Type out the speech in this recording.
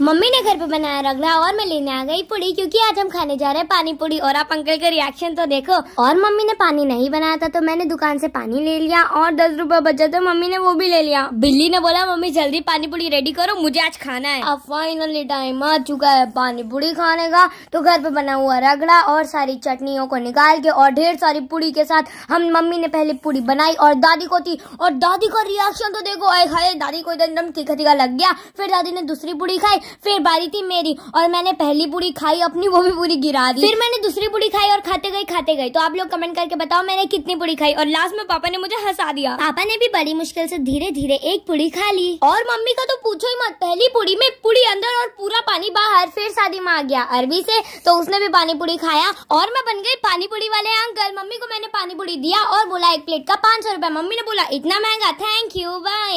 mummy ने घर पे बनाया रगड़ा और मैं लेने आ गई पूड़ी क्योंकि आज हम खाने जा रहे हैं पानी पूड़ी और आप अंकल का रिएक्शन तो देखो और मम्मी ने पानी नहीं बनाया था तो मैंने दुकान से पानी ले लिया और दस रुपए बचा तो मम्मी ने वो भी ले लिया बिल्ली ने बोला मम्मी जल्दी पानी पूड़ी रेडी करो मुझे आज खाना है अब फाइनली टाइम आ चुका है पानी पूड़ी खाने का तो घर पे बना हुआ रगड़ा और सारी चटनियों को निकाल के और ढेर सारी पूड़ी के साथ हम मम्मी ने पहले पूड़ी बनाई और दादी को थी और दादी का रिएक्शन तो देखो आए खाए दादी को एकदम तीखा तीखा लग गया फिर दादी ने दूसरी पूड़ी खाई फिर बारी थी मेरी और मैंने पहली पूरी खाई अपनी वो भी पूरी गिरा दी फिर मैंने दूसरी पूरी खाई और खाते गई खाते गई तो आप लोग कमेंट करके बताओ मैंने कितनी पूरी खाई और लास्ट में पापा ने मुझे हंसा दिया पापा ने भी बड़ी मुश्किल से धीरे धीरे एक पूरी खा ली और मम्मी का तो पूछो ही मत पहली पूरी में पूरी अंदर और पूरा पानी बाहर फिर शादी में आ गया अरबी से तो उसने भी पानी पूरी खाया और मैं बन गई पानी पूरी वाले अंकल मम्मी को मैंने पानी पूरी दिया और बोला एक प्लेट का पाँच सौ रुपया मम्मी ने बोला इतना महंगा थैंक यू बाय